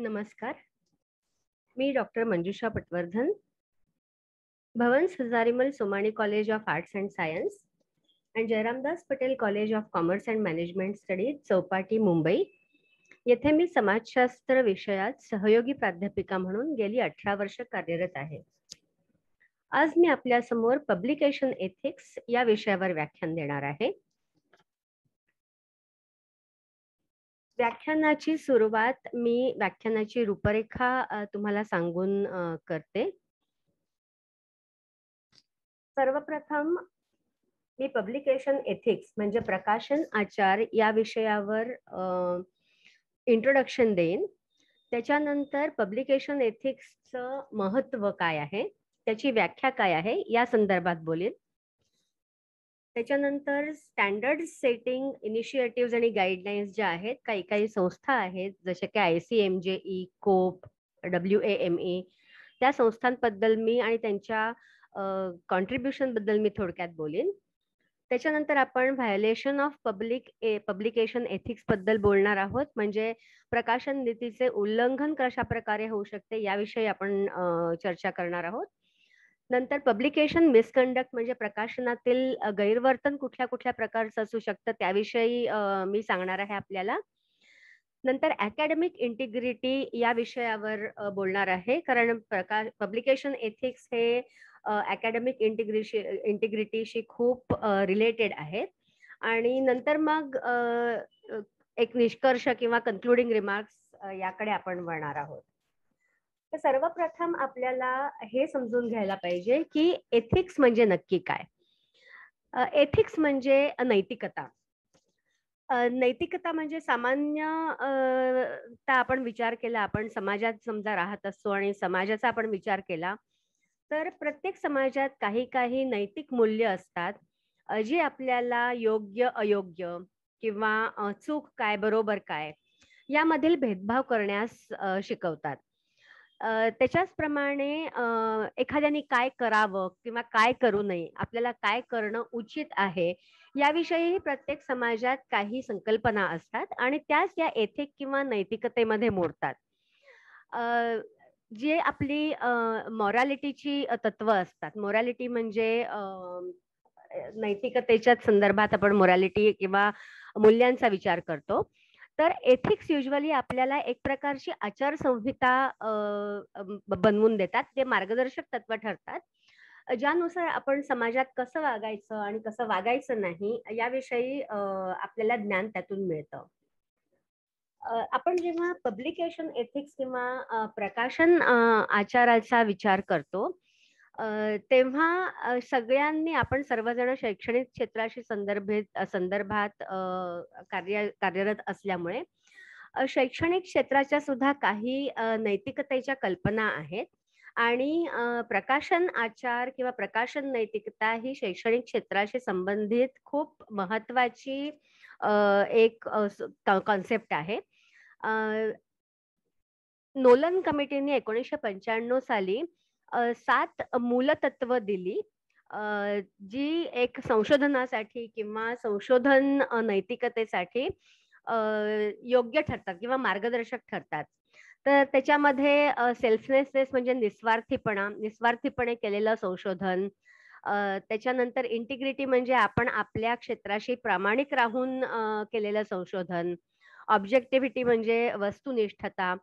नमस्कार मी doctor Manjusha Patwardhan Bhavans Hazarimal Somani college of arts and science and Jairamdas Patel college of commerce and management studies Chowpatty Mumbai येथे मी समाजशास्त्र विषयात सहयोगी प्राध्यापिका म्हणून गेली अठरा वर्ष कार्यरत आहे आज मी आपल्यासमोर पब्लिकेशन एथिक्स या विषयावर व्याख्यान देणार आहे व्याख्यानाची सुरुवात मी व्याख्यानाची रूपरेखा तुम्हाला सांगून करते सर्वप्रथम मी पब्लिकेशन एथिक्स म्हणजे प्रकाशन आचार या विषयावर इंट्रोडक्शन देईन त्याच्यानंतर पब्लिकेशन एथिक्सचं महत्व काय आहे त्याची व्याख्या काय आहे या संदर्भात बोलेन त्याच्यानंतर स्टँडर्ड सेटिंग इनिशिएटिव्ह आणि गाईडलाईन्स ज्या आहेत काही काही संस्था आहेत जसे की I C M J E COPE W M A त्या संस्थांबद्दल मी आणि त्यांच्या कॉन्ट्रीब्युशन बद्दल मी थोडक्यात बोलेन त्याच्यानंतर आपण violation of public publication ethics बद्दल बोलणार आहोत म्हणजे प्रकाशन नीतीचे उल्लंघन कशा प्रकारे होऊ शकते याविषयी आपण चर्चा करणार आहोत नंतर पब्लिकेशन मिसकंडक्ट म्हणजे प्रकाशनातील गैरवर्तन कुठल्या कुठल्या प्रकारचं असू शकतं त्याविषयी मी सांगणार आहे आपल्याला नंतर अकॅडमिक इंटिग्रिटी या विषयावर बोलणार आहे कारण प्रकाश पब्लिकेशन एथिक्स हे अकॅडमिक इंटिग्रिशी इंटिग्रिटीशी खूप रिलेटेड आहेत आणि नंतर मग एक निष्कर्ष किंवा कन्क्लुडिंग रिमार्क्स याकडे आपण वळणार आहोत तर सर्वप्रथम आपल्याला हे समजून घ्यायला पाहिजे की एथिक्स म्हणजे नक्की काय एथिक्स म्हणजे नैतिकता नैतिकता म्हणजे सामान्य आपण विचार केला आपण समाजात समजा राहत असतो आणि समाजाचा आपण विचार केला तर प्रत्येक समाजात काही काही नैतिक मूल्य असतात जे आपल्याला योग्य अयोग्य किंवा चूक काय बरोबर काय यामधील भेदभाव करण्यास शिकवतात त्याच्याचप्रमाणे एखाद्याने काय करावं किंवा काय करू नये आपल्याला काय करणं उचित आहे याविषयीही प्रत्येक समाजात काही संकल्पना असतात आणि त्याच या एथिक किंवा नैतिकतेमध्ये मोडतात जे आपली मॉरॅलिटीची तत्व असतात मॉरॅलिटी म्हणजे नैतिकतेच्या संदर्भात आपण मॉरॅलिटी किंवा मूल्यांचा विचार करतो तर एथिक्स युजली आपल्याला एक प्रकारची आचारसंहिता बनवून देतात ते मार्गदर्शक तत्व ठरतात ज्यानुसार आपण समाजात कसं वागायचं आणि कसं वागायचं नाही याविषयी आपल्याला ज्ञान त्यातून मिळतं आपण जेव्हा पब्लिकेशन एथिक्स किंवा प्रकाशन आचाराचा विचार करतो तेव्हा सगळ्यांनी आपण सर्वजण शैक्षणिक क्षेत्राशी संदर्भित संदर्भात कार्य कार्यरत असल्यामुळे शैक्षणिक क्षेत्राच्या सुद्धा काही नैतिकतेच्या कल्पना आहेत आणि प्रकाशन आचार किंवा प्रकाशन नैतिकता ही शैक्षणिक क्षेत्राशी संबंधित खूप महत्वाची एक कॉन्सेप्ट आहे नोलन कमिटीने एकोणीसशे पंच्याण्णव साली सात मूलतत्व दिली जी एक संशोधनासाठी किंवा संशोधन नैतिकतेसाठी योग्य ठरतात किंवा मार्गदर्शक ठरतात तर त्याच्यामध्ये सेल्फनेसनेस म्हणजे निस्वार्थीपणा निस्वार्थीपणे केलेलं संशोधन त्याच्यानंतर इंटिग्रिटी म्हणजे आपण आपल्या क्षेत्राशी प्रामाणिक राहून केलेलं संशोधन ऑब्जेक्टिव्हिटी म्हणजे वस्तुनिष्ठता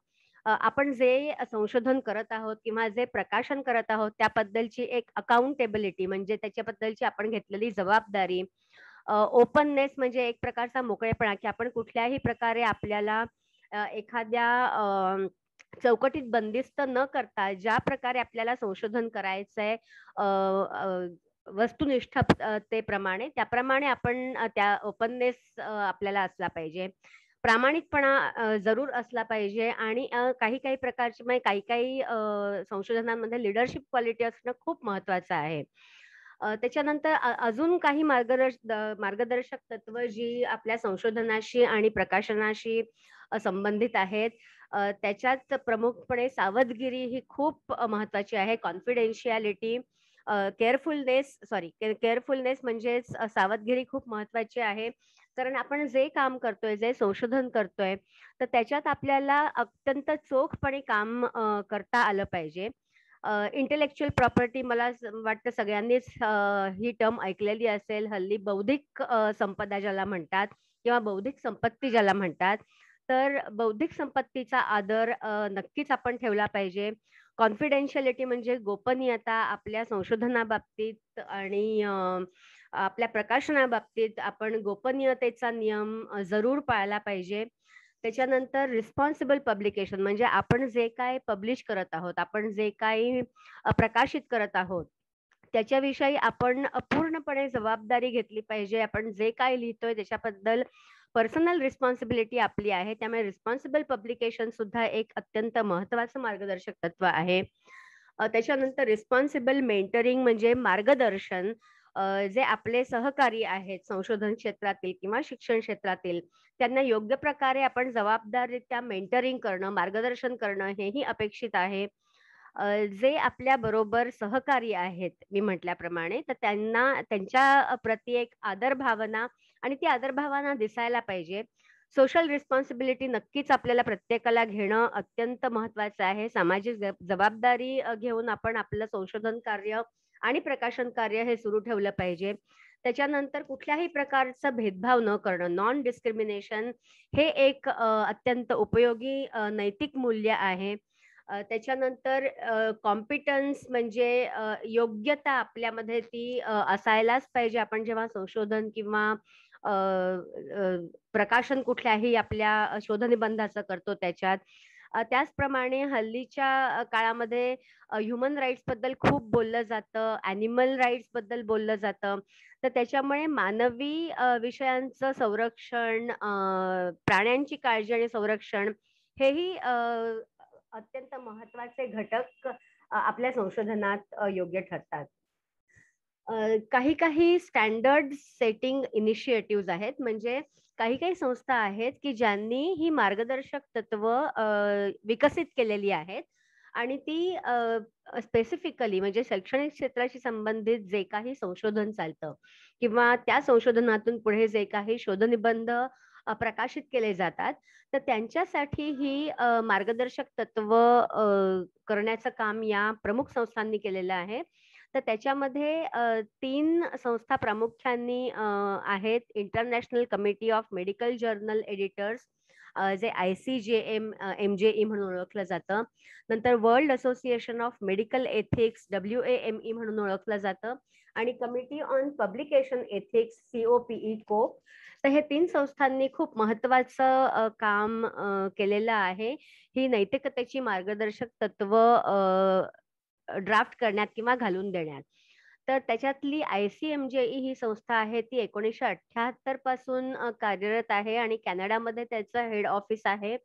आपण जे संशोधन करत आहोत किंवा जे प्रकाशन करत आहोत त्याबद्दलची एक अकाउंटेबिलिटी म्हणजे त्याच्याबद्दलची आपण घेतलेली जबाबदारी ओपननेस म्हणजे एक प्रकारचा मोकळेपणा की आपण कुठल्याही प्रकारे आपल्याला एखाद्या चौकटीत बंदिस्त न करता ज्या प्रकारे आपल्याला संशोधन करायचंय वस्तुनिष्ठ ते प्रमाणे त्याप्रमाणे आपण त्या ओपननेस आपल्याला असला पाहिजे प्रामाणिकपणा जरूर असला पाहिजे आणि काही काही प्रकारची म्हणजे काही काही संशोधनांमध्ये लिडरशिप क्वालिटी असणं खूप महत्वाचं आहे त्याच्यानंतर अजून काही मार्गदर्श मार्गदर्शक तत्व जी आपल्या संशोधनाशी आणि प्रकाशनाशी संबंधित आहेत त्याच्यात प्रमुखपणे सावधगिरी ही खूप महत्वाची आहे कॉन्फिडेन्शियालिटी केअरफुलनेस सॉरी केअरफुलनेस म्हणजेच सावधगिरी खूप महत्वाची आहे कारण आपण जे काम करतोय जे संशोधन करतोय तर त्याच्यात आपल्याला अत्यंत चोखपणे काम करता आलं पाहिजे इंटेलेक्च्युअल प्रॉपर्टी मला वाटतं सगळ्यांनीच ही टर्म ऐकलेली असेल हल्ली बौद्धिक संपदा ज्याला म्हणतात किंवा बौद्धिक संपत्ती ज्याला म्हणतात तर बौद्धिक संपत्तीचा आदर नक्कीच आपण ठेवला पाहिजे कॉन्फिडेन्शियलिटी म्हणजे गोपनीयता आपल्या संशोधनाबाबतीत आणि आपल्या प्रकाशनाबाबतीत आपण गोपनीयतेचा नियम जरूर पाळला पाहिजे त्याच्यानंतर रिस्पॉन्सिबल पब्लिकेशन म्हणजे आपण जे काय पब्लिश करत आहोत आपण जे काही प्रकाशित करत आहोत त्याच्याविषयी आपण पूर्णपणे जबाबदारी घेतली पाहिजे आपण जे काय लिहितोय त्याच्याबद्दल पर्सनल रिस्पॉन्सिबिलिटी आपली आहे त्यामुळे रिस्पॉन्सिबल पब्लिकेशन सुद्धा एक अत्यंत महत्वाचं मार्गदर्शक तत्व आहे त्याच्यानंतर रिस्पॉन्सिबल मेंटरिंग म्हणजे मार्गदर्शन जे आपले सहकारी आहेत संशोधन क्षेत्रातील किंवा शिक्षण क्षेत्रातील त्यांना योग्य प्रकारे आपण जबाबदाररित्या मेंटरिंग करणं मार्गदर्शन करणं हेही अपेक्षित आहे जे आपल्या बरोबर सहकारी आहेत मी म्हटल्याप्रमाणे तर त्यांना त्यांच्या प्रति एक आदर भावना आणि ती आदर भावना दिसायला पाहिजे सोशल रिस्पॉन्सिबिलिटी नक्कीच आपल्याला प्रत्येकाला घेणं अत्यंत महत्वाचं आहे सामाजिक जबाबदारी घेऊन आपण आपलं संशोधन कार्य आणि प्रकाशन कार्य हे सुरू ठेवलं पाहिजे त्याच्यानंतर कुठल्याही प्रकारचा भेदभाव न करणं नॉन डिस्क्रिमिनेशन हे एक अत्यंत उपयोगी नैतिक मूल्य आहे त्याच्यानंतर कॉम्पिटन्स म्हणजे योग्यता आपल्यामध्ये ती असायलाच पाहिजे आपण जेव्हा संशोधन किंवा प्रकाशन कुठल्याही आपल्या शोधनिबंधाचं करतो त्याच्यात त्याचप्रमाणे हल्लीच्या काळामध्ये ह्युमन राईट्स बद्दल खूप बोललं जातं ॲनिमल राईट्स बद्दल बोललं जातं तर त्याच्यामुळे मानवी विषयांचं संरक्षण प्राण्यांची काळजी आणि संरक्षण हेही अत्यंत महत्वाचे घटक आपल्या संशोधनात योग्य ठरतात काही काही स्टँडर्ड सेटिंग इनिशिएटिव्ह आहेत म्हणजे काही काही संस्था आहेत की ज्यांनी ही मार्गदर्शक तत्व विकसित केलेली आहेत आणि ती स्पेसिफिकली म्हणजे शैक्षणिक क्षेत्राशी संबंधित जे काही संशोधन चालतं किंवा त्या संशोधनातून पुढे जे काही शोधनिबंध प्रकाशित केले जातात तर त्यांच्यासाठी ही मार्गदर्शक तत्व करण्याचं काम या प्रमुख संस्थांनी केलेलं आहे तर त्याच्यामध्ये तीन संस्था प्रामुख्याने आहेत international committee of medical journal editors जे I C J M M J E म्हणून ओळखलं जातं नंतर world association of medical ethics W M E म्हणून ओळखलं जातं आणि committee on publication ethics P पीई को तर हे तीन संस्थांनी खूप महत्वाचं काम केलेलं आहे ही नैतिकतेची मार्गदर्शक तत्व ड्राफ्ट करण्यात किंवा घालून देण्यात तर त्याच्यातली I C M J E ही संस्था आहे ती एकोणीसशे अठ्याहत्तर पासून कार्यरत आहे आणि कॅनडामध्ये त्याचं हेड ऑफिस आहे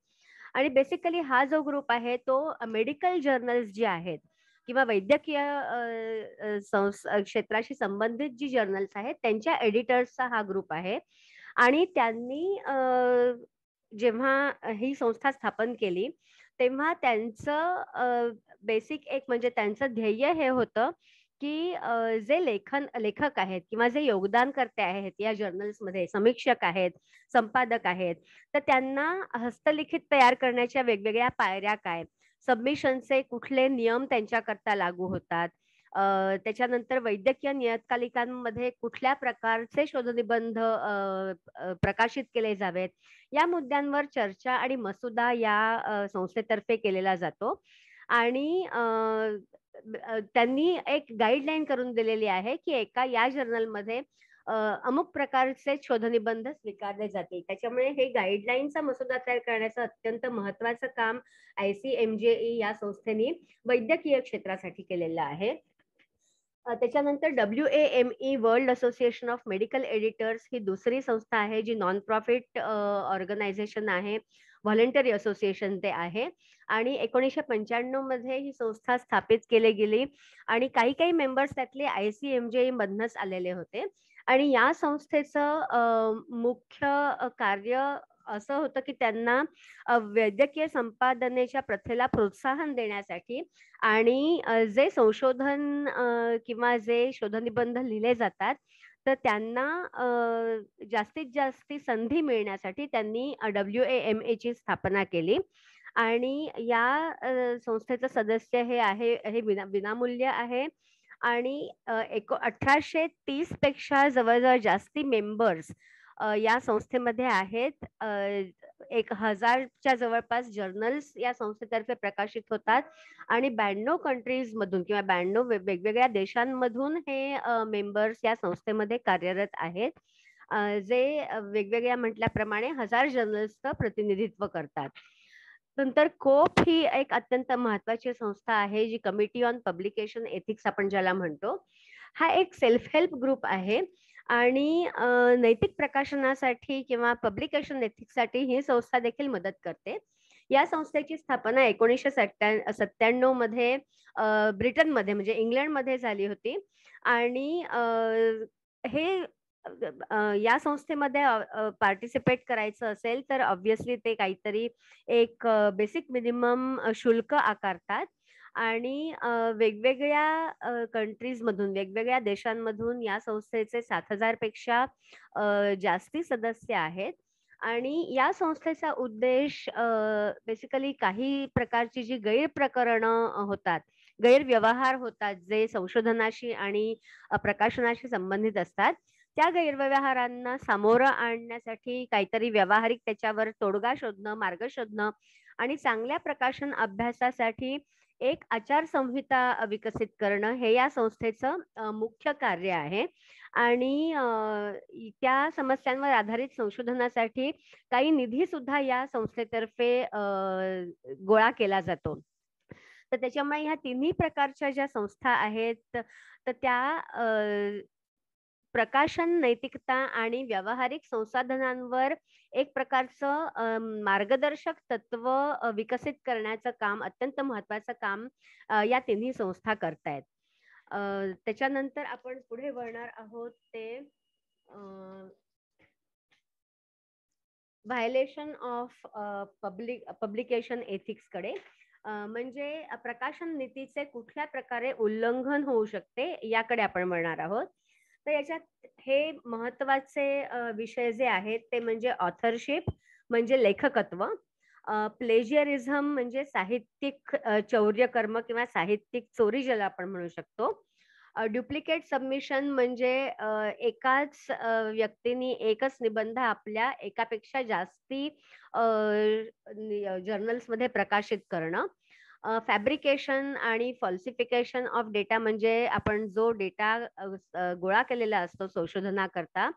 आणि बेसिकली हा जो ग्रुप आहे तो मेडिकल जर्नल्स जे आहेत किंवा वैद्यकीय क्षेत्राशी संबंधित जी जर्नल्स आहेत त्यांच्या एडिटर्सचा हा ग्रुप आहे आणि त्यांनी जेव्हा ही संस्था स्थापन केली तेव्हा त्यांचं बेसिक एक म्हणजे त्यांचं ध्येय हे होतं की जे लेखन लेखक आहेत किंवा जे योगदान करते आहेत या जर्नल्समध्ये समीक्षक आहेत संपादक आहेत तर त्यांना हस्तलिखित तयार करण्याच्या वेगवेगळ्या पायऱ्या काय सबमिशनचे कुठले नियम त्यांच्याकरता लागू होतात त्याच्यानंतर वैद्यकीय नियतकालिकांमध्ये कुठल्या प्रकारचे शोधनिबंध प्रकाशित केले जावेत या मुद्द्यांवर चर्चा आणि मसुदा या संस्थेतर्फे केलेला जातो आणि त्यांनी एक गाईडलाईन करून दिलेली आहे की एका या जर्नलमध्ये अमुक प्रकारचे शोधनिबंध स्वीकारले जातील त्याच्यामुळे हे गाईडलाईनचा मसुदा तयार करण्याचं अत्यंत महत्वाचं काम I C M J E या संस्थेने वैद्यकीय क्षेत्रासाठी केलेलं आहे त्याच्यानंतर W A M E world association of medical editors ही दुसरी संस्था आहे जी नॉन प्रॉफिट ऑर्गनायझेशन आहे व्हॉलेंटरी असोसिएशन ते आहे आणि एकोणीसशे पंच्याण्णव मध्ये ही संस्था स्थापित केली गेली आणि काही काही मेंबर्स त्यातले आय सी एम जे मधनच आलेले होते आणि या संस्थेचं मुख्य कार्य असं होतं की त्यांना वैद्यकीय संपादनेच्या प्रथेला प्रोत्साहन देण्यासाठी आणि जे संशोधन किंवा जे शोधनिबंध लिहिले जातात तर त्यांना जास्तीत जास्त संधी मिळण्यासाठी त्यांनी डब्ल्यू ए एम एची स्थापना केली आणि या संस्थेचं सदस्य हे आहे हे विना विनामूल्य आहे आणि एक अठराशे तीस पेक्षा जवळजवळ जास्ती मेंबर्स या संस्थेमध्ये आहेत एक हजारच्या जवळपास जर्नल्स या संस्थेतर्फे प्रकाशित होतात आणि ब्याण्णव कंट्रीज मधून किंवा ब्याण्णव वेगवेगळ्या देशांमधून हे मेंबर्स या संस्थेमध्ये कार्यरत आहेत जे वेगवेगळ्या म्हटल्याप्रमाणे हजार जर्नल्सचं प्रतिनिधित्व करतात नंतर कोप ही एक अत्यंत महत्वाची संस्था आहे जी कमिटी ऑन पब्लिकेशन एथिक्स आपण ज्याला म्हणतो हा एक सेल्फ हेल्प ग्रुप आहे आणि नैतिक प्रकाशनासाठी किंवा पब्लिकेशन साठी ही संस्था देखील मदत करते या संस्थेची स्थापना एकोणीसशे सत्त्या सत्त्याण्णव मध्ये ब्रिटनमध्ये म्हणजे इंग्लंडमध्ये झाली होती आणि हे या संस्थेमध्ये पार्टिसिपेट करायचं असेल तर ऑब्विसली ते काहीतरी एक बेसिक मिनिमम शुल्क आकारतात आणि वेगवेगळ्या कंट्रीजमधून वेगवेगळ्या देशांमधून या संस्थेचे सात हजारपेक्षा जास्ती सदस्य आहेत आणि या संस्थेचा उद्देश बेसिकली काही प्रकारची जी गैरप्रकरणं होतात गैरव्यवहार होतात जे संशोधनाशी आणि प्रकाशनाशी संबंधित असतात त्या गैरव्यवहारांना सामोरं आणण्यासाठी काहीतरी व्यावहारिक त्याच्यावर तोडगा शोधणं मार्ग शोधणं आणि चांगल्या प्रकाशन अभ्यासासाठी एक आचारसंहिता विकसित करणं हे या संस्थेचं मुख्य कार्य आहे आणि त्या समस्यांवर आधारित संशोधनासाठी काही निधी सुद्धा या संस्थेतर्फे गोळा केला जातो तर त्याच्यामुळे ह्या तिन्ही प्रकारच्या ज्या संस्था आहेत तर त्या प्रकाशन नैतिकता आणि व्यावहारिक संसाधनांवर एक प्रकारचं मार्गदर्शक तत्व विकसित करण्याचं काम अत्यंत महत्वाचं काम या तिन्ही संस्था करतायत त्याच्यानंतर आपण पुढे वळणार आहोत ते violation of public publication ethics कडे म्हणजे प्रकाशन नीतीचे कुठल्या प्रकारे उल्लंघन होऊ शकते याकडे आपण म्हणणार आहोत तर याच्यात हे महत्वाचे विषय जे आहेत ते म्हणजे ऑथरशिप म्हणजे लेखकत्व प्लेजियरिझम म्हणजे साहित्यिक कर्म किंवा साहित्यिक चोरी ज्याला आपण म्हणू शकतो ड्युप्लिकेट सबमिशन म्हणजे एकाच व्यक्तीनी एकच निबंध आपल्या एकापेक्षा जास्ती जर्नल्समध्ये प्रकाशित करणं फॅब्रिकेशन आणि फॉल्सिफिकेशन ऑफ डेटा म्हणजे आपण जो डेटा गोळा केलेला असतो संशोधनाकरता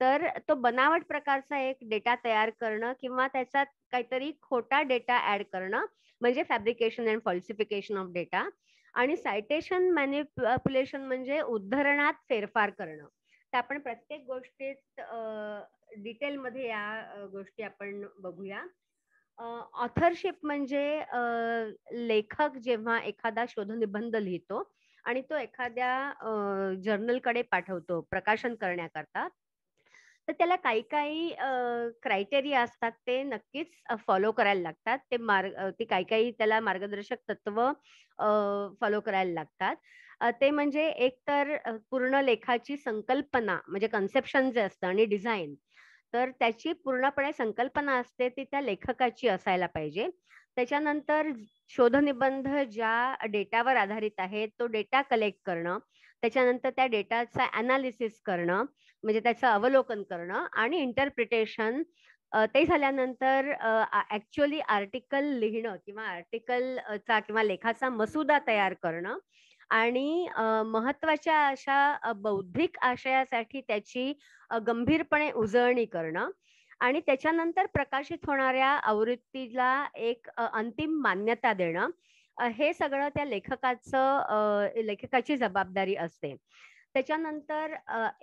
तर तो बनावट प्रकारचा एक डेटा तयार करणं किंवा त्याचा काहीतरी खोटा डेटा ऍड करणं म्हणजे fabrication and falsification of data आणि सायटेशन मॅन्युप्युलेशन म्हणजे उद्धरणात फेरफार करणं तर आपण प्रत्येक गोष्टीत डिटेलमध्ये या गोष्टी आपण बघूया ऑथरशिप म्हणजे लेखक जेव्हा एखादा शोधनिबंध लिहितो आणि तो एखाद्या जर्नलकडे पाठवतो प्रकाशन करण्याकरता तर त्याला काही काही क्रायटेरिया असतात ते नक्कीच फॉलो करायला लागतात ते मार्ग ते काही काही त्याला मार्गदर्शक तत्व फॉलो करायला लागतात ते म्हणजे एक तर पूर्ण लेखाची संकल्पना म्हणजे कन्सेप्शन जे असतं आणि डिझाईन तर त्याची पूर्णपणे संकल्पना असते ती त्या लेखकाची असायला पाहिजे त्याच्यानंतर शोधनिबंध ज्या डेटावर आधारित आहे तो डेटा कलेक्ट करणं त्याच्यानंतर त्या डेटाचा अनालिसिस करणं म्हणजे त्याचं अवलोकन करणं आणि इंटरप्रिटेशन ते झाल्यानंतर ऍक्च्युअली आर्टिकल लिहिणं किंवा आर्टिकलचा किंवा लेखाचा मसुदा तयार करणं आणि महत्वाच्या अशा बौद्धिक आशयासाठी त्याची गंभीरपणे उजळणी करणं आणि त्याच्यानंतर प्रकाशित होणाऱ्या आवृत्तीला एक अंतिम मान्यता देणं हे सगळं त्या लेखकाचं लेखकाची जबाबदारी असते त्याच्यानंतर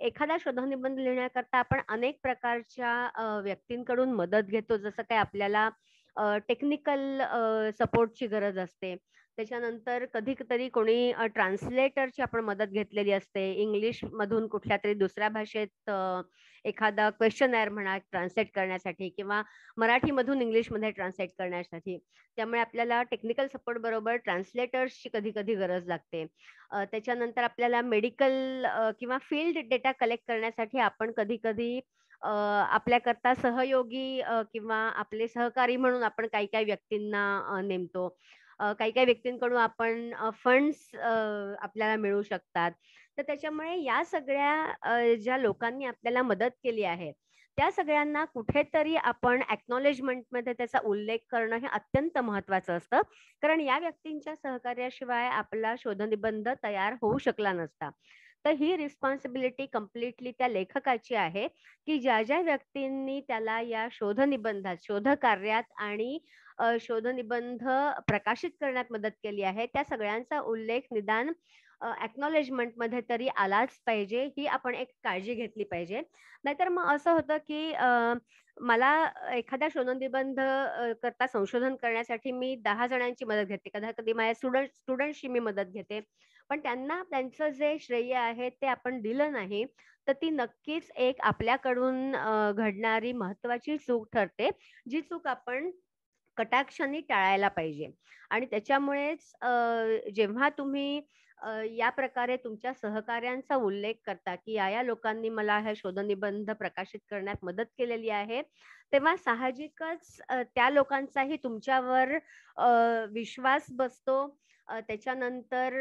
एखादा शोधनिबंध लिहिण्याकरता आपण अनेक प्रकारच्या व्यक्तींकडून मदत घेतो जसं काय आपल्याला टेक्निकल सपोर्टची गरज असते त्याच्यानंतर कधीतरी कोणी ट्रान्सलेटरची आपण मदत घेतलेली असते इंग्लिश मधून कुठल्या तरी दुसऱ्या भाषेत एखादा क्वेश्चन एअर म्हणा ट्रान्सलेट करण्यासाठी किंवा मराठीमधून इंग्लिशमध्ये ट्रान्सलेट करण्यासाठी त्यामुळे आपल्याला टेक्निकल सपोर्ट बरोबर ट्रान्सलेटर्सची कधी कधी गरज लागते त्याच्यानंतर आपल्याला मेडिकल किंवा फील्ड डेटा कलेक्ट करण्यासाठी आपण कधी कधी आपल्याकरता सहयोगी किंवा आपले सहकारी म्हणून आपण काही काही व्यक्तींना नेमतो काही काही व्यक्तींकडून आपण फंड्स आपल्याला मिळू शकतात तर त्याच्यामुळे या सगळ्या ज्या लोकांनी आपल्याला मदत केली आहे त्या सगळ्यांना कुठेतरी आपण मध्ये त्याचा उल्लेख करणं हे अत्यंत महत्वाचं असतं कारण या व्यक्तींच्या सहकार्याशिवाय आपला शोधनिबंध तयार होऊ शकला नसता तर ही रिस्पॉन्सिबिलिटी कम्प्लिटली त्या लेखकाची आहे की ज्या ज्या व्यक्तींनी त्याला या शोधनिबंधात कार्यात आणि शोधनिबंध प्रकाशित करण्यात मदत केली आहे त्या सगळ्यांचा उल्लेख निदान एक्नॉलेजमेंट मध्ये तरी आलाच पाहिजे ही आपण एक काळजी घेतली पाहिजे नाहीतर मग असं होतं की मला एखाद्या शोधनिबंध करता संशोधन करण्यासाठी मी दहा जणांची मदत घेते कदा कधी माझ्या स्टुडंट स्टुडंटशी मी मदत घेते पण त्यांना त्यांचं जे श्रेय आहे ते आपण दिलं नाही तर ती नक्कीच एक आपल्याकडून घडणारी महत्वाची चूक ठरते जी चूक आपण कटाक्षाने टाळायला पाहिजे आणि त्याच्यामुळेच जेव्हा तुम्ही या प्रकारे तुमच्या सहकार्यांचा उल्लेख करता की या या लोकांनी मला हा शोधनिबंध प्रकाशित करण्यात मदत केलेली आहे तेव्हा साहजिकच त्या लोकांचाही तुमच्यावर विश्वास बसतो त्याच्यानंतर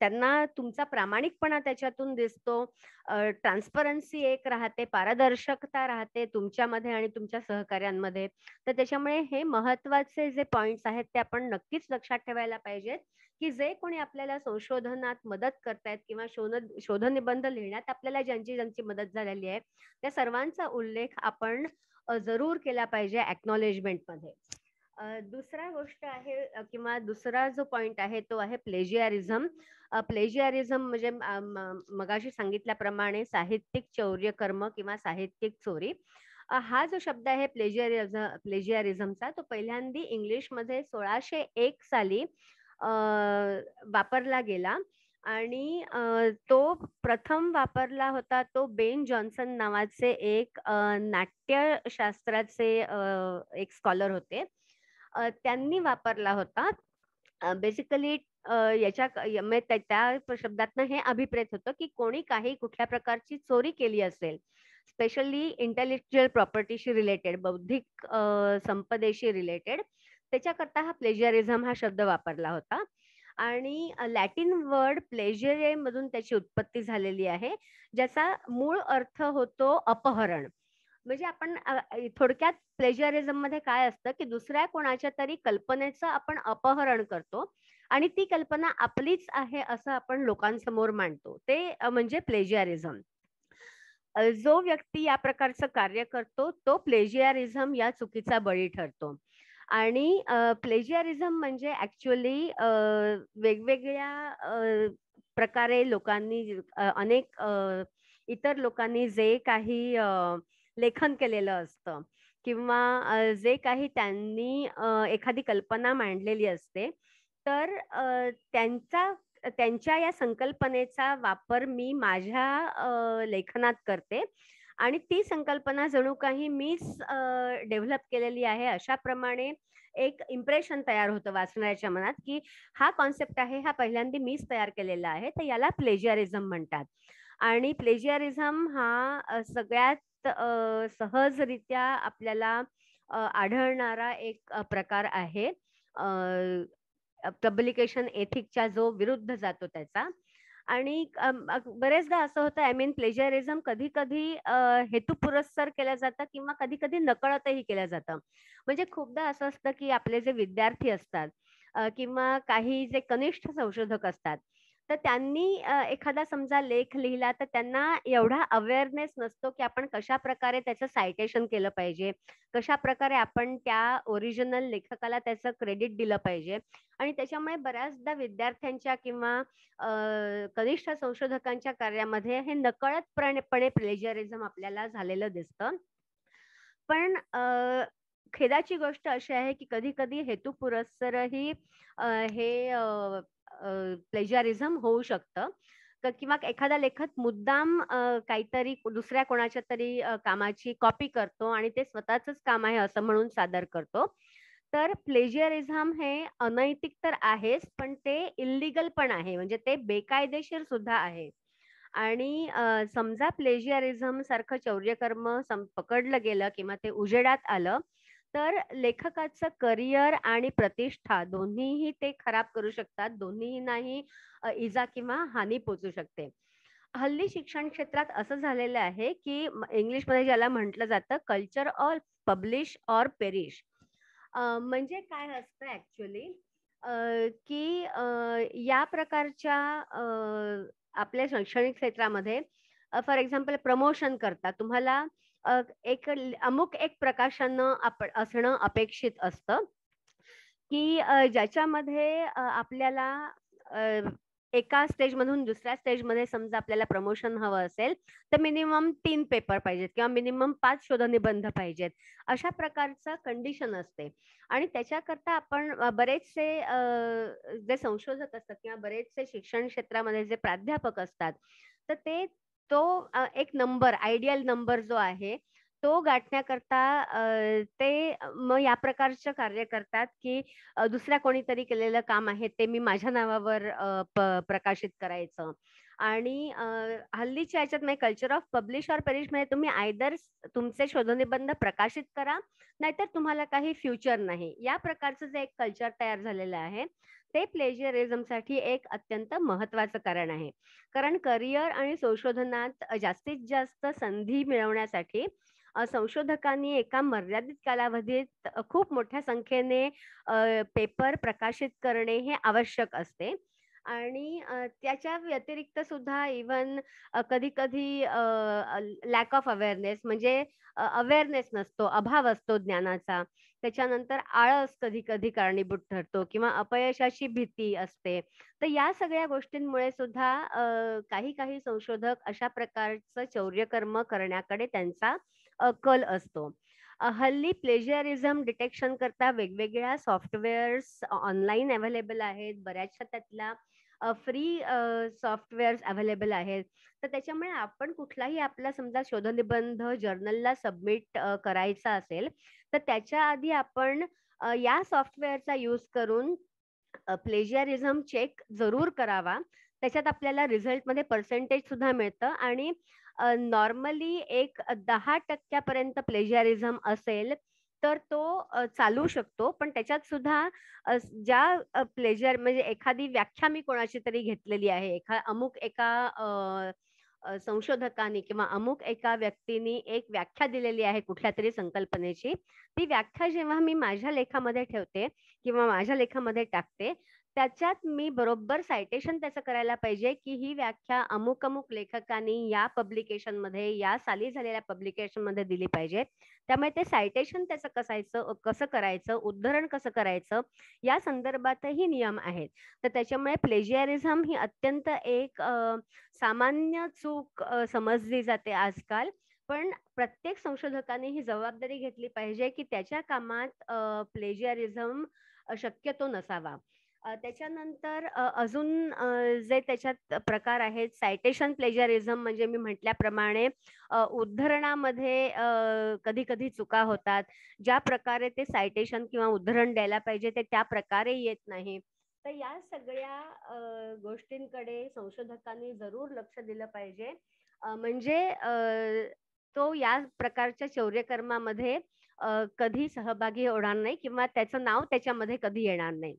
त्यांना तुमचा प्रामाणिकपणा त्याच्यातून दिसतो ट्रान्सपरन्सी एक राहते पारदर्शकता राहते तुमच्यामध्ये आणि तुमच्या सहकाऱ्यांमध्ये तर त्याच्यामुळे हे महत्वाचे जे पॉइंट्स आहेत ते आपण नक्कीच लक्षात ठेवायला पाहिजेत की जे कोणी आपल्याला संशोधनात मदत करतायत किंवा शोध शोधनिबंध लिहिण्यात आपल्याला ज्यांची ज्यांची मदत झालेली आहे त्या सर्वांचा उल्लेख आपण जरूर केला पाहिजे मध्ये दुसरा गोष्ट आहे किंवा दुसरा जो पॉइंट आहे तो आहे प्लेजियारिझम प्लेजियारिझम म्हणजे मगाशी सांगितल्याप्रमाणे साहित्यिक कर्म किंवा साहित्यिक चोरी हा जो शब्द आहे प्लेजियारिझम प्लेजियारिझमचा तो पहिल्यांदी इंग्लिशमध्ये सोळाशे एक साली वापरला गेला आणि तो प्रथम वापरला होता तो बेन जॉन्सन नावाचे एक नाट्यशास्त्राचे एक स्कॉलर होते त्यांनी वापरला होता बेसिकली याच्या त्या शब्दातनं हे अभिप्रेत होतं की कोणी काही कुठल्या प्रकारची चोरी केली असेल स्पेशली इंटेलेक्च्युअल प्रॉपर्टीशी रिलेटेड बौद्धिक संपदेशी रिलेटेड त्याच्याकरता हा प्लेजरिझम हा शब्द वापरला होता आणि लॅटिन वर्ड प्लेजरे मधून त्याची उत्पत्ती झालेली आहे ज्याचा मूळ अर्थ होतो अपहरण म्हणजे आपण थोडक्यात प्लेजरिझम मध्ये काय असतं की दुसऱ्या कोणाच्या तरी कल्पनेचं आपण अपहरण करतो आणि ती कल्पना आपलीच आहे असं आपण लोकांसमोर मांडतो ते म्हणजे प्लेजियारिझम जो व्यक्ती या प्रकारचं कार्य करतो तो प्लेजियारिझम या चुकीचा बळी ठरतो आणि प्लेजियारिझम म्हणजे ऍक्च्युअली वेगवेगळ्या प्रकारे लोकांनी अनेक इतर लोकांनी जे काही लेखन केलेलं असतं किंवा जे काही त्यांनी एखादी कल्पना मांडलेली असते तर त्यांचा त्यांच्या या संकल्पनेचा वापर मी माझ्या लेखनात करते आणि ती संकल्पना जणू काही मीच डेव्हलप केलेली आहे अशाप्रमाणे एक इम्प्रेशन तयार होतं वाचणाऱ्याच्या मनात की हा कॉन्सेप्ट आहे हा पहिल्यांदा मीच तयार केलेला आहे तर याला प्लेजियारिझम म्हणतात आणि प्लेजियारिझम हा सगळ्यात सहजरित्या आपल्याला आढळणारा एक प्रकार आहे पब्लिकेशन एथिकच्या जो विरुद्ध जातो त्याचा आणि बरेचदा असं होतं आय मीन प्लेजरिझम कधी कधी हेतू पुरस्सर केल्या जातं किंवा कधी कधी नकळतही केल्या जातं म्हणजे खूपदा असं असतं की आपले जे विद्यार्थी असतात किंवा काही जे कनिष्ठ संशोधक असतात तर त्यांनी एखादा समजा लेख लिहिला तर त्यांना एवढा अवेअरनेस नसतो की आपण कशा प्रकारे त्याचं सायटेशन केलं पाहिजे कशा प्रकारे आपण त्या ओरिजिनल लेखकाला त्याचं क्रेडिट दिलं पाहिजे आणि त्याच्यामुळे बऱ्याचदा विद्यार्थ्यांच्या किंवा कनिष्ठ संशोधकांच्या कार्यामध्ये हे नकळतपणे प्लेजरिझम आपल्याला झालेलं दिसतं पण खेदाची गोष्ट अशी आहे की कधी कधी हेतुपुरस्सरही हे प्लेजरिझम होऊ शकतं किंवा एखादा लेखक मुद्दाम काहीतरी दुसऱ्या कोणाच्या तरी कामाची कॉपी करतो आणि ते स्वतःच काम आहे असं म्हणून सादर करतो तर प्लेजरिझम हे अनैतिक तर आहेच पण ते इल्लीगल पण आहे म्हणजे ते बेकायदेशीर सुद्धा आहे आणि समजा प्लेजरिझम सारखं चौर्यकर्म पकडलं गेलं किंवा ते उजेडात आलं तर लेखकाचं करिअर आणि प्रतिष्ठा दोन्हीही ते खराब करू शकतात दोन्हीही नाही इजा किंवा हानी पोचू शकते हल्ली शिक्षण क्षेत्रात असं झालेलं आहे की इंग्लिशमध्ये ज्याला म्हटलं जातं culture or publish or perish म्हणजे काय असतं ऍक्च्युली की या प्रकारच्या आपल्या शैक्षणिक क्षेत्रामध्ये फॉर एक्झाम्पल प्रमोशन करता तुम्हाला एक अमुक एक प्रकाशन आपण असणं अपेक्षित असतं की ज्याच्यामध्ये आपल्याला एका स्टेजमधून दुसऱ्या स्टेजमध्ये समजा आपल्याला प्रमोशन हवं असेल तर मिनिमम तीन पेपर पाहिजेत किंवा मिनिमम पाच शोधनिबंध पाहिजेत अशा प्रकारचं कंडिशन असते आणि त्याच्याकरता आपण बरेचसे जे संशोधक असतात किंवा बरेचसे शिक्षण क्षेत्रामध्ये जे प्राध्यापक असतात तर ते तो एक नंबर आयडियल नंबर जो आहे तो गाठण्याकरता ते मग या प्रकारचं कार्य करतात की दुसऱ्या कोणीतरी केलेलं काम आहे ते मी माझ्या नावावर प्रकाशित करायचं आणि हल्लीच्या याच्यात म्हणजे culture of publish or perish म्हणजे तुम्ही आयदर तुमचे शोधनिबंध प्रकाशित करा नाहीतर तुम्हाला काही फ्युचर नाही या प्रकारचं जे एक कल्चर तयार झालेलं आहे ते प्लेजरिझमसाठी एक अत्यंत महत्वाचं कारण आहे कारण करिअर आणि संशोधनात जास्तीत जास्त संधी मिळवण्यासाठी संशोधकांनी एका मर्यादित कालावधीत खूप मोठ्या संख्येने पेपर प्रकाशित करणे हे आवश्यक असते आणि त्याच्या व्यतिरिक्त सुद्धा इव्हन कधी कधी लॅक ऑफ अवेअरनेस म्हणजे अवेअरनेस नसतो अभाव असतो ज्ञानाचा त्याच्यानंतर आळस कधी कधी कारणीभूत ठरतो किंवा अपयशाची भीती असते तर या सगळ्या गोष्टींमुळे सुद्धा काही काही संशोधक अशा प्रकारचं चौर्यकर्म करण्याकडे त्यांचा कल असतो हल्ली प्लेजरिझम डिटेक्शन करता वेगवेगळ्या सॉफ्टवेअर्स ऑनलाईन अवेलेबल आहेत बऱ्याचशा त्यातल्या फ्री सॉफ्टवेअर्स अवेलेबल आहेत तर त्याच्यामुळे आपण कुठलाही आपला समजा शोधनिबंध जर्नलला सबमिट करायचा असेल तर त्याच्या आधी आपण या सॉफ्टवेअरचा यूज करून प्लेजरिझम चेक जरूर करावा त्याच्यात आपल्याला रिझल्टमध्ये पर्सेंटेज सुद्धा मिळतं आणि नॉर्मली एक दहा टक्क्यापर्यंत प्लेजरिझम असेल तर तो चालू शकतो पण त्याच्यात सुद्धा ज्या प्लेजर म्हणजे एखादी व्याख्या मी कोणाची तरी घेतलेली आहे एखा अमुक एका संशोधकांनी किंवा अमुक एका व्यक्तीने एक व्याख्या दिलेली आहे कुठल्या तरी संकल्पनेची ती व्याख्या जेव्हा मी माझ्या लेखामध्ये ठेवते किंवा माझ्या लेखामध्ये टाकते त्याच्यात मी बरोबर सायटेशन त्याचं करायला पाहिजे की ही व्याख्या अमुक अमुक लेखकांनी या पब्लिकेशन मध्ये या साली झालेल्या पब्लिकेशन मध्ये दिली पाहिजे त्यामुळे ते सायटेशन त्याचं कसायचं कसं करायचं उद्धरण कसं करायचं या संदर्भातही नियम आहेत तर त्याच्यामुळे प्लेजियारिझम ही अत्यंत एक सामान्य चूक समजली जाते आजकाल पण प्रत्येक संशोधकाने ही जबाबदारी घेतली पाहिजे की त्याच्या कामात प्लेजियारिझम शक्यतो नसावा त्याच्यानंतर अजून जे त्याच्यात प्रकार आहेत सायटेशन प्लेजरिझम म्हणजे मी म्हटल्याप्रमाणे उद्धरणामध्ये कधी कधी चुका होतात ज्या प्रकारे ते सायटेशन किंवा उद्धरण द्यायला पाहिजे ते त्या प्रकारे येत नाही तर या सगळ्या गोष्टींकडे संशोधकांनी जरूर लक्ष दिलं पाहिजे म्हणजे तो या प्रकारच्या शौर्यकर्मामध्ये कधी सहभागी होणार नाही किंवा त्याचं नाव त्याच्यामध्ये कधी येणार नाही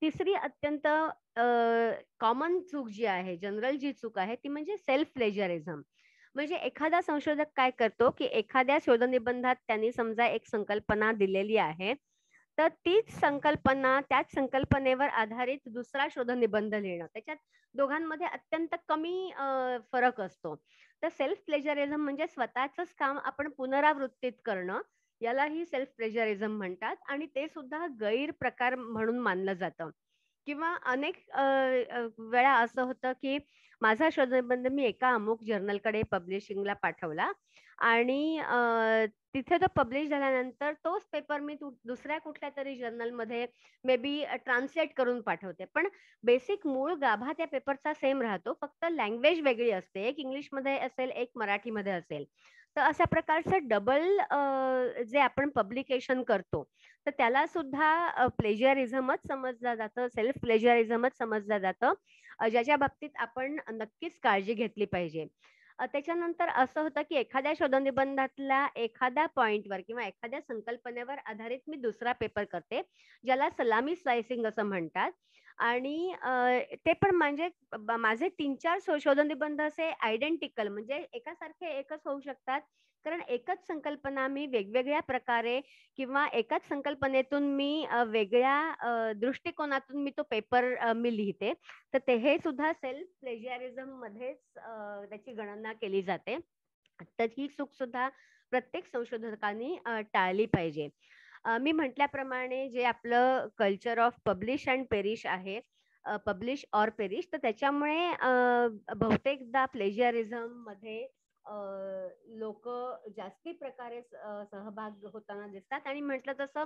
तिसरी अत्यंत कॉमन चूक जी आहे जनरल जी चूक आहे ती म्हणजे सेल्फ प्लेजरिझम म्हणजे एखादा संशोधक काय करतो की एखाद्या शोधनिबंधात त्यांनी समजा एक संकल्पना दिलेली आहे तर तीच संकल्पना त्याच संकल्पनेवर आधारित दुसरा शोधनिबंध लिहिणं त्याच्यात दोघांमध्ये अत्यंत कमी फरक असतो तर सेल्फ प्लेजरिझम म्हणजे स्वतःच काम आपण पुनरावृत्तीत करणं यालाही सेल्फ प्रेजरिझम म्हणतात आणि ते सुद्धा गैरप्रकार म्हणून मानलं जातं किंवा अनेक वेळा असं होतं की माझा शोधनिबंध मी एका अमुक जर्नलकडे पब्लिशिंगला पाठवला आणि तिथे तो पब्लिश झाल्यानंतर तोच पेपर मी दुसऱ्या कुठल्या तरी जर्नलमध्ये मे बी ट्रान्सलेट करून पाठवते पण बेसिक मूळ गाभा त्या पेपरचा सेम राहतो फक्त लँग्वेज वेगळी असते एक इंग्लिशमध्ये असेल एक मराठीमध्ये असेल तर अशा प्रकारचं डबल जे आपण पब्लिकेशन करतो तर त्याला सुद्धा प्लेजरिझमच समजलं जातं सेल्फ प्लेजरिझमच समजलं जातं ज्याच्या बाबतीत आपण नक्कीच काळजी घेतली पाहिजे त्याच्यानंतर असं होतं की एखाद्या शोधनिबंधातल्या एखाद्या पॉइंटवर किंवा एखाद्या संकल्पनेवर आधारित मी दुसरा पेपर करते ज्याला सलामी स्लायसिंग असं म्हणतात आणि ते पण म्हणजे माझे तीन चार संशोधन निबंध असे आयडेंटिकल म्हणजे एकासारखे एकच होऊ शकतात कारण एकच संकल्पना मी वेगवेगळ्या प्रकारे किंवा एकाच संकल्पनेतून मी वेगळ्या दृष्टिकोनातून मी तो पेपर मी लिहिते तर ते हे सुद्धा सेल्फ प्लेजरिझम मध्येच त्याची गणना केली जाते तर ही चूक सुद्धा प्रत्येक संशोधकांनी टाळली पाहिजे मी म्हटल्याप्रमाणे जे आपलं culture of publish and perish आहे पब्लिश ऑर पेरिश तर त्याच्यामुळे बहुतेकदा प्लेजरिझम मध्ये लोक जास्ती प्रकारे सहभाग होताना दिसतात आणि म्हटलं तसं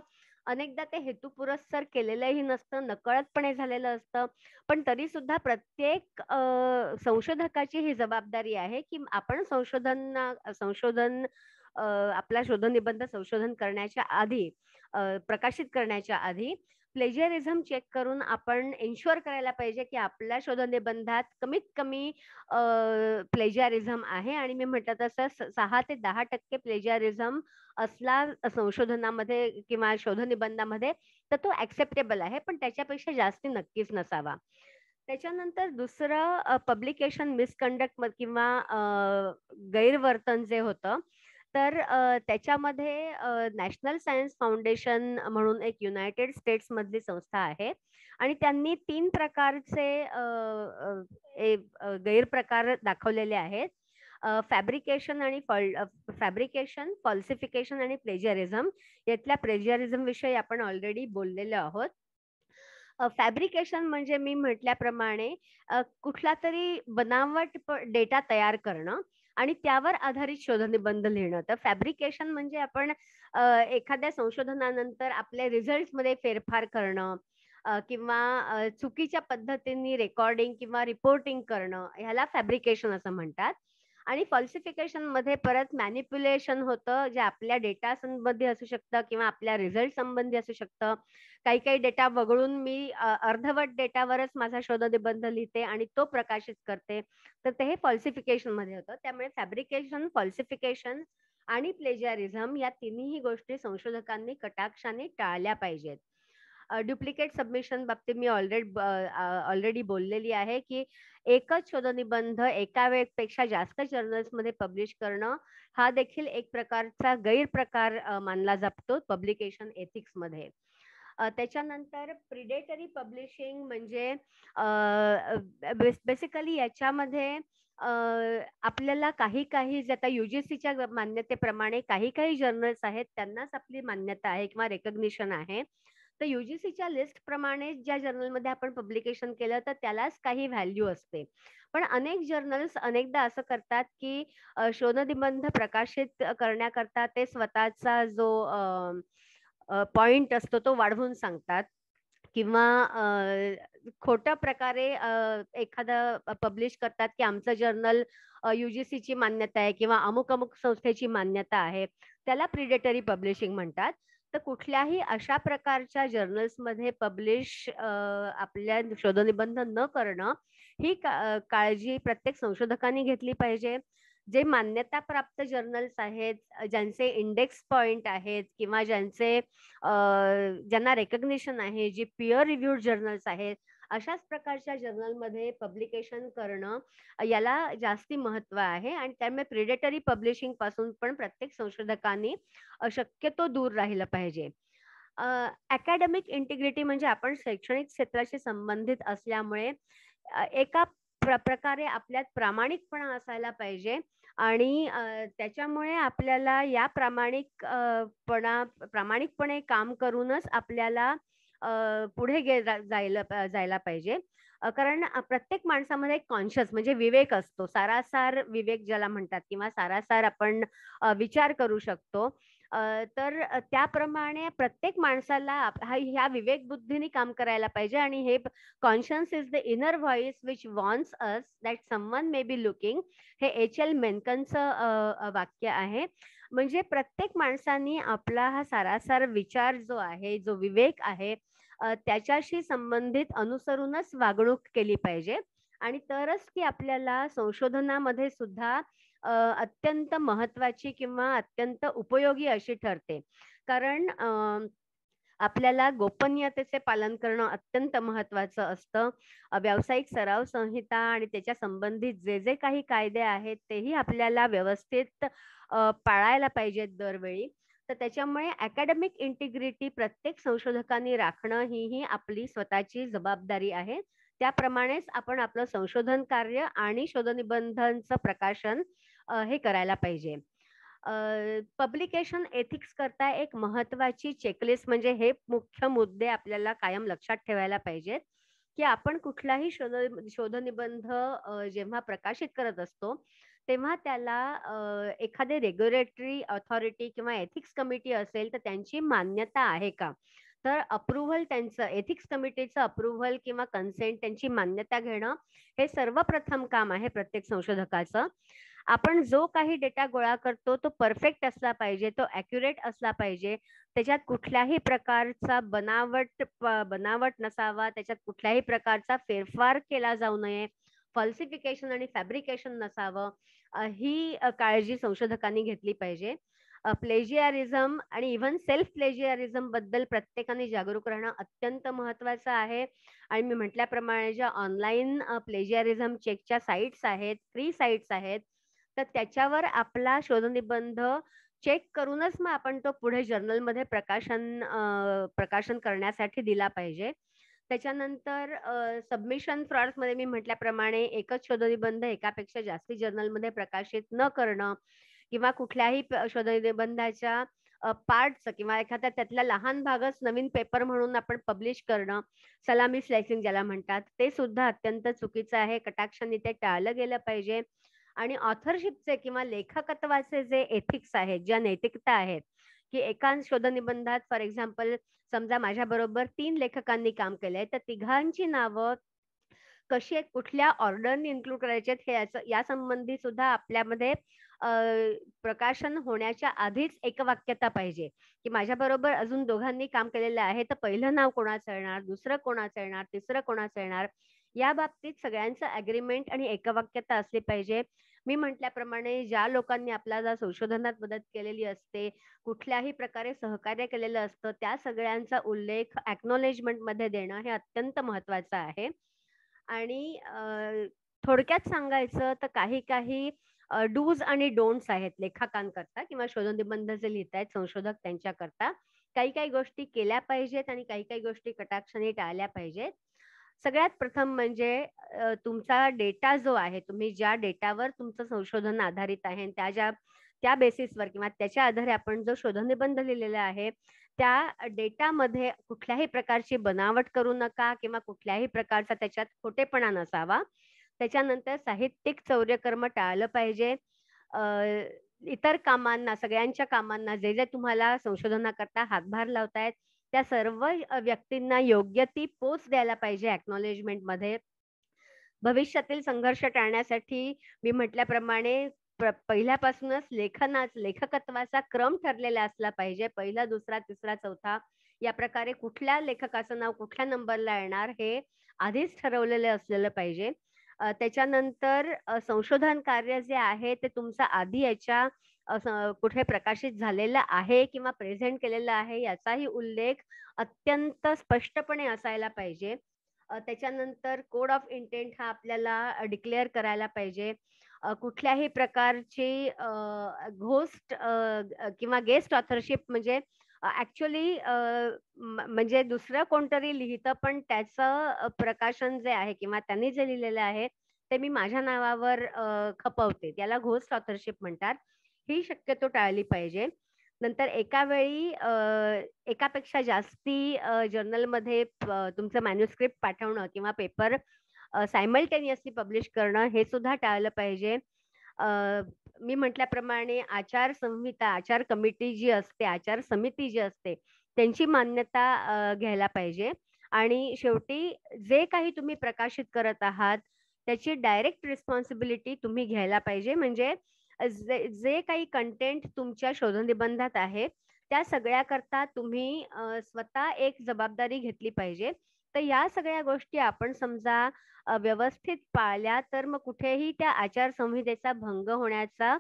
अनेकदा ते हेतुपुरस्सर केलेलंही नसतं नकळतपणे झालेलं असतं पण तरी सुद्धा प्रत्येक संशोधकाची ही जबाबदारी आहे की आपण संशोधन संशोधन आपला शोधनिबंध संशोधन करण्याच्या आधी प्रकाशित करण्याच्या आधी प्लेजरिझम चेक करून आपण एन्श्युअर करायला पाहिजे की आपल्या शोधनिबंधात कमीत कमी प्लेजरिझम आहे आणि मी म्हटलं तसं सहा ते दहा टक्के प्लेजरिझम असला संशोधनामध्ये किंवा शोधनिबंधामध्ये तर तो ऍक्सेप्टेबल आहे पण त्याच्यापेक्षा जास्ती नक्कीच नसावा त्याच्यानंतर दुसरं पब्लिकेशन मिसकंडक्ट किंवा गैरवर्तन जे होतं तर त्याच्यामध्ये नॅशनल सायन्स फाउंडेशन म्हणून एक युनायटेड स्टेट्स मधली संस्था आहे आणि त्यांनी तीन प्रकारचे गैरप्रकार दाखवलेले आहेत फॅब्रिकेशन आणि फॉल फॅब्रिकेशन फॉल्सिफिकेशन आणि प्लेजरिझम यातल्या प्लेजरिझम विषयी आपण ऑलरेडी बोललेलो आहोत फॅब्रिकेशन म्हणजे मी म्हटल्याप्रमाणे कुठला तरी बनावट डेटा तयार करणं आणि त्यावर आधारित शोधनिबंध लिहिणं तर फॅब्रिकेशन म्हणजे आपण एखाद्या संशोधनानंतर आपल्या रिझल्टमध्ये फेरफार करणं किंवा चुकीच्या पद्धतीने रेकॉर्डिंग किंवा रिपोर्टिंग करणं ह्याला फॅब्रिकेशन असं म्हणतात आणि फॉल्सिफिकेशन मध्ये परत मॅनिप्युलेशन होतं जे आपल्या डेटा संबंधी असू शकतं किंवा आपल्या रिझल्ट संबंधी असू शकतं काही काही डेटा वगळून मी अर्धवट डेटावरच माझा शोध निबंध लिहिते आणि तो प्रकाशित करते तर ते हे फॉल्सिफिकेशन मध्ये होतं त्यामुळे फॅब्रिकेशन फॉल्सिफिकेशन आणि प्लेजरिझम या तिन्ही गोष्टी संशोधकांनी कटाक्षाने टाळल्या पाहिजेत डुप्लिकेट सबमिशन बाबतीत मी ऑलरेडी ऑलरेडी बोललेली आहे की एकच शोधनिबंध एका वेळपेक्षा जास्त जर्नल्समध्ये पब्लिश करणं हा देखील एक प्रकारचा गैरप्रकार मानला जातो पब्लिकेशन एथिक्समध्ये त्याच्यानंतर प्रिडेटरी पब्लिशिंग म्हणजे बेसिकली याच्यामध्ये आपल्याला काही काही जे आता यू जी सीच्या मान्यतेप्रमाणे काही काही जर्नल्स आहेत त्यांनाच आपली मान्यता आहे किंवा रेकग्निशन आहे तर युजीसीच्या प्रमाणे ज्या जर्नलमध्ये आपण पब्लिकेशन केलं तर त्यालाच काही व्हॅल्यू असते पण अनेक जर्नल्स अनेकदा असं करतात की शोधनिबंध प्रकाशित करण्याकरता ते स्वतःचा जो पॉइंट असतो तो वाढवून सांगतात किंवा खोट्या प्रकारे एखादं पब्लिश करतात की आमचं जर्नल युजीसीची मान्यता आहे किंवा अमुक अमुक संस्थेची मान्यता आहे त्याला प्रिडेटरी पब्लिशिंग म्हणतात तर कुठल्याही अशा प्रकारच्या जर्नल्समध्ये पब्लिश आपल्या शोधनिबंध न करणं ही काळजी प्रत्येक संशोधकांनी घेतली पाहिजे जे मान्यता प्राप्त जर्नल्स आहेत ज्यांचे इंडेक्स पॉइंट आहेत किंवा ज्यांचे ज्यांना रेकग्नेशन आहे जे पियर रिव्ह्यूड जर्नल्स आहेत अशाच प्रकारच्या जर्नलमध्ये पब्लिकेशन करणं याला जास्ती महत्व आहे आणि त्यामुळे प्रिडेटरी पब्लिशिंग पासून पण प्रत्येक संशोधकांनी शक्यतो दूर राहिलं पाहिजे अकॅडमिक इंटिग्रिटी म्हणजे आपण शैक्षणिक क्षेत्राशी संबंधित असल्यामुळे एका प्र प्रकारे आपल्यात प्रामाणिकपणा असायला पाहिजे आणि त्याच्यामुळे आपल्याला या प्रामाणिकपणा प्रामाणिकपणे काम करूनच आपल्याला पुढे गे जायला जायला पाहिजे कारण प्रत्येक माणसामध्ये एक कॉन्शियस म्हणजे विवेक असतो सारासार विवेक ज्याला म्हणतात किंवा सारासार आपण विचार करू शकतो तर त्याप्रमाणे प्रत्येक माणसाला ह्या विवेक बुद्धीने काम करायला पाहिजे आणि हे conscience is the inner voice which warns us that someone may be looking हे एच एल मेनकनचं वाक्य आहे म्हणजे प्रत्येक माणसाने आपला हा सारासार विचार जो आहे जो विवेक आहे त्याच्याशी संबंधित अनुसरूनच वागणूक केली पाहिजे आणि तरच ती आपल्याला संशोधनामध्ये सुद्धा अत्यंत महत्वाची किंवा अत्यंत उपयोगी अशी ठरते कारण आपल्याला गोपनीयतेचे पालन करणं अत्यंत महत्वाचं असतं व्यावसायिक सराव संहिता आणि त्याच्या संबंधित जे जे काही कायदे आहेत तेही आपल्याला व्यवस्थित पाळायला पाहिजेत दरवेळी तर त्याच्यामुळे अकॅडमिक इंटिग्रिटी प्रत्येक संशोधकांनी राखणं ही ही आपली स्वतःची जबाबदारी आहे त्याप्रमाणेच आपण आपलं संशोधन कार्य आणि शोधनिबंधांचं प्रकाशन हे करायला पाहिजे पब्लिकेशन एथिक्स करता एक महत्वाची चेकलिस्ट म्हणजे हे मुख्य मुद्दे आपल्याला कायम लक्षात ठेवायला पाहिजेत की आपण कुठलाही शोध शोधनिबंध जेव्हा प्रकाशित करत असतो तेव्हा त्याला एखादे रेग्युलेटरी ऑथॉरिटी किंवा एथिक्स कमिटी असेल तर त्यांची मान्यता आहे का तर अप्रुव्हल त्यांचं एथिक्स कमिटीचं अप्रुव्हल किंवा कन्सेंट त्यांची मान्यता घेणं हे सर्वप्रथम काम आहे प्रत्येक संशोधकाचं आपण जो काही डेटा गोळा करतो तो परफेक्ट असला पाहिजे तो ॲक्युरेट असला पाहिजे त्याच्यात कुठल्याही प्रकारचा बनावट बनावट नसावा त्याच्यात कुठल्याही प्रकारचा फेरफार केला जाऊ नये फॉल्सिफिकेशन आणि फॅब्रिकेशन नसावं ही काळजी संशोधकांनी घेतली पाहिजे प्लेजियारिझम आणि इव्हन सेल्फ प्लेजियारिझम बद्दल प्रत्येकाने जागरूक राहणं अत्यंत महत्वाचं आहे आणि मी म्हटल्याप्रमाणे ज्या ऑनलाईन प्लेजियारिझम चेकच्या साईट्स आहेत फ्री साईट्स आहेत तर त्याच्यावर आपला शोधनिबंध चेक करूनच मग आपण तो पुढे जर्नलमध्ये प्रकाशन प्रकाशन करण्यासाठी दिला पाहिजे त्याच्यानंतर सबमिशन फ्रॉड्स मध्ये मी म्हटल्याप्रमाणे एकच शोधनिबंध एकापेक्षा जास्ती जर्नलमध्ये प्रकाशित न करणं किंवा कुठल्याही शोधनिबंधाच्या पार्टच किंवा एखाद्या त्यातला लहान भागच नवीन पेपर म्हणून आपण पब्लिश करणं सलामी स्लायसिंग ज्याला म्हणतात ते सुद्धा अत्यंत चुकीचं आहे कटाक्षाने ते टाळलं गेलं पाहिजे आणि ऑथरशिपचे किंवा लेखकत्वाचे जे एथिक्स आहेत ज्या नैतिकता आहेत की शोध शोधनिबंधात फॉर एक्झाम्पल समजा माझ्या बरोबर तीन लेखकांनी काम केलंय तर तिघांची नावं कशी कुठल्या ऑर्डरने इन्क्लूड करायचे हे या संबंधी सुद्धा आपल्यामध्ये प्रकाशन होण्याच्या आधीच एकवाक्यता पाहिजे की माझ्या बरोबर अजून दोघांनी काम केलेलं आहे तर पहिलं नाव कोणाचं येणार दुसरं कोणाचं येणार तिसरं कोणाचं येणार या बाबतीत सगळ्यांचं अग्रीमेंट आणि एकवाक्यता असली पाहिजे मी म्हटल्याप्रमाणे ज्या लोकांनी आपल्याला संशोधनात मदत केलेली असते कुठल्याही प्रकारे सहकार्य केलेलं असतं त्या सगळ्यांचा उल्लेख मध्ये देणं हे अत्यंत महत्वाचं आहे आणि थोडक्यात सांगायचं तर काही काही डूज आणि डोंट्स आहेत लेखकांकरता किंवा शोध निबंध जे लिहित आहेत संशोधक त्यांच्याकरता काही काही गोष्टी केल्या पाहिजेत आणि काही काही गोष्टी कटाक्षाने टाळल्या पाहिजेत सगळ्यात प्रथम म्हणजे तुमचा डेटा जो आहे तुम्ही ज्या डेटावर तुमचं संशोधन आधारित आहे त्या ज्या त्या बेसिसवर किंवा त्याच्या आधारे आपण जो शोधनिबंध लिहिलेला आहे त्या डेटामध्ये कुठल्याही प्रकारची बनावट करू नका किंवा कुठल्याही प्रकारचा त्याच्यात खोटेपणा नसावा त्याच्यानंतर साहित्यिक चौर्यकर्म टाळलं पाहिजे इतर कामांना सगळ्यांच्या कामांना जे जे तुम्हाला संशोधनाकरता हातभार लावतायत त्या सर्व व्यक्तींना योग्य ती पोच द्यायला पाहिजे मध्ये भविष्यातील संघर्ष टाळण्यासाठी मी म्हटल्याप्रमाणे पहिल्यापासूनच लेखनाच लेखकत्वाचा क्रम ठरलेला असला पाहिजे पहिला दुसरा तिसरा चौथा या प्रकारे कुठल्या लेखकाचं नाव कुठल्या नंबरला येणार हे आधीच ठरवलेले असलेलं पाहिजे त्याच्यानंतर संशोधन कार्य जे आहे ते तुमचं आधी याच्या कुठे प्रकाशित झालेलं आहे किंवा प्रेझेंट केलेला आहे याचाही उल्लेख अत्यंत स्पष्टपणे असायला पाहिजे त्याच्यानंतर कोड ऑफ इंटेंट हा आपल्याला डिक्लेअर करायला पाहिजे कुठल्याही प्रकारची घोस्ट किंवा गेस्ट ऑथरशिप म्हणजे ऍक्च्युली म्हणजे दुसरं कोणतरी लिहितं पण त्याचं प्रकाशन जे आहे किंवा त्यांनी जे लिहिलेलं आहे ते मी माझ्या नावावर खपवते त्याला घोस्ट ऑथरशिप म्हणतात ही शक्यतो टाळली पाहिजे नंतर एका वेळी एकापेक्षा जास्ती जर्नलमध्ये तुमचं मॅन्युस्क्रिप्ट पाठवणं किंवा पेपर सायमल्टेनियसली पब्लिश करणं हे सुद्धा टाळलं पाहिजे मी म्हटल्याप्रमाणे आचारसंहिता आचार कमिटी जी असते आचार समिती जी असते त्यांची मान्यता घ्यायला पाहिजे आणि शेवटी जे काही तुम्ही प्रकाशित करत आहात त्याची डायरेक्ट रिस्पॉन्सिबिलिटी तुम्ही घ्यायला पाहिजे म्हणजे जे जे काही कंटेंट तुमच्या शोधनिबंधात आहे त्या सगळ्याकरता तुम्ही स्वतः एक जबाबदारी घेतली पाहिजे तर या सगळ्या गोष्टी आपण समजा व्यवस्थित पाळल्या तर मग कुठेही त्या आचारसंहितेचा भंग होण्याचा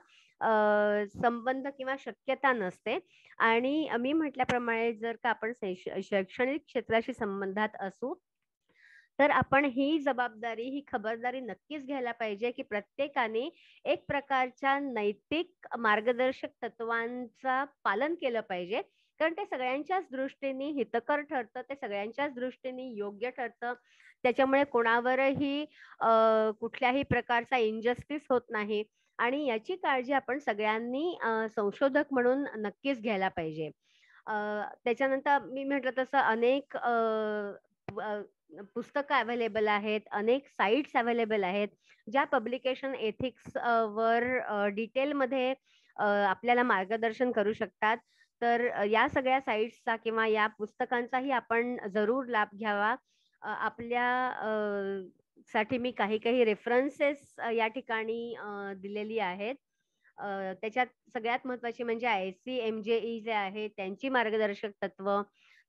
संबंध किंवा शक्यता नसते आणि मी म्हटल्याप्रमाणे जर का आपण शैक्षणिक क्षेत्राशी संबंधात असू तर आपण ही जबाबदारी ही खबरदारी नक्कीच घ्यायला पाहिजे की प्रत्येकाने एक प्रकारच्या नैतिक मार्गदर्शक तत्वांचा पालन केलं पाहिजे कारण ते सगळ्यांच्याच दृष्टीने हितकर ठरतं ते सगळ्यांच्याच दृष्टीने योग्य ठरतं त्याच्यामुळे कोणावरही कुठल्याही प्रकारचा इनजस्टिस होत नाही आणि याची काळजी आपण सगळ्यांनी संशोधक म्हणून नक्कीच घ्यायला पाहिजे त्याच्यानंतर मी म्हटलं तसं अनेक पुस्तकं अवेलेबल आहेत अनेक साईट्स अवेलेबल आहेत ज्या पब्लिकेशन एथिक्स वर डिटेलमध्ये आपल्याला मार्गदर्शन करू शकतात तर या सगळ्या साईट्सचा किंवा या पुस्तकांचाही आपण जरूर लाभ घ्यावा आपल्या साठी मी काही काही रेफरन्सेस या ठिकाणी दिलेली आहेत त्याच्यात सगळ्यात महत्वाची म्हणजे I C M J E जे आहे त्यांची मार्गदर्शक तत्व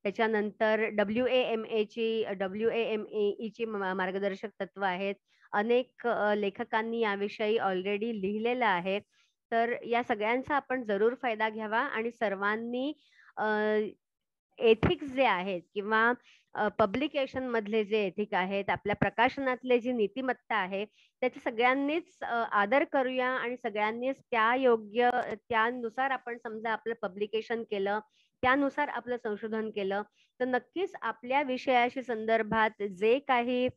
त्याच्यानंतर डब्ल्यू ए एम एची डब्ल्यू ए एम ईची मार्गदर्शक तत्व आहेत अनेक लेखकांनी याविषयी ऑलरेडी लिहिलेलं आहे तर या सगळ्यांचा आपण जरूर फायदा घ्यावा आणि सर्वांनी एथिक्स जे आहेत किंवा पब्लिकेशन मधले जे एथिक आहेत आपल्या प्रकाशनातले जी नीतिमत्ता आहे त्याचे सगळ्यांनीच आदर करूया आणि सगळ्यांनीच त्या योग्य त्यानुसार आपण समजा आपलं पब्लिकेशन केलं त्यानुसार आपलं संशोधन केलं तर नक्कीच आपल्या विषयाशी संदर्भात जे काही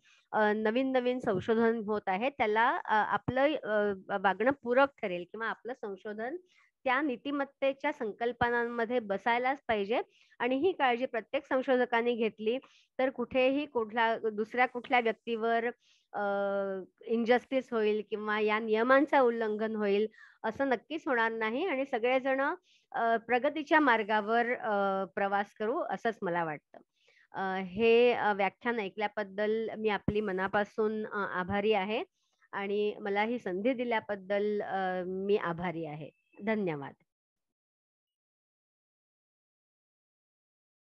नवीन नवीन संशोधन होत आहे त्याला आपलं वागणं पूरक ठरेल किंवा आपलं संशोधन त्या नीतिमत्तेच्या संकल्पनांमध्ये बसायलाच पाहिजे आणि ही काळजी प्रत्येक संशोधकांनी घेतली तर कुठेही कुठला दुसऱ्या कुठल्या व्यक्तीवर इनजस्टिस होईल किंवा या नियमांचं उल्लंघन होईल असं नक्कीच होणार नाही आणि सगळेजण प्रगतीच्या मार्गावर प्रवास करू असंच मला वाटतं हे व्याख्यान ऐकल्याबद्दल मी आपली मनापासून आभारी आहे आणि मला ही संधी दिल्याबद्दल मी आभारी आहे धन्यवाद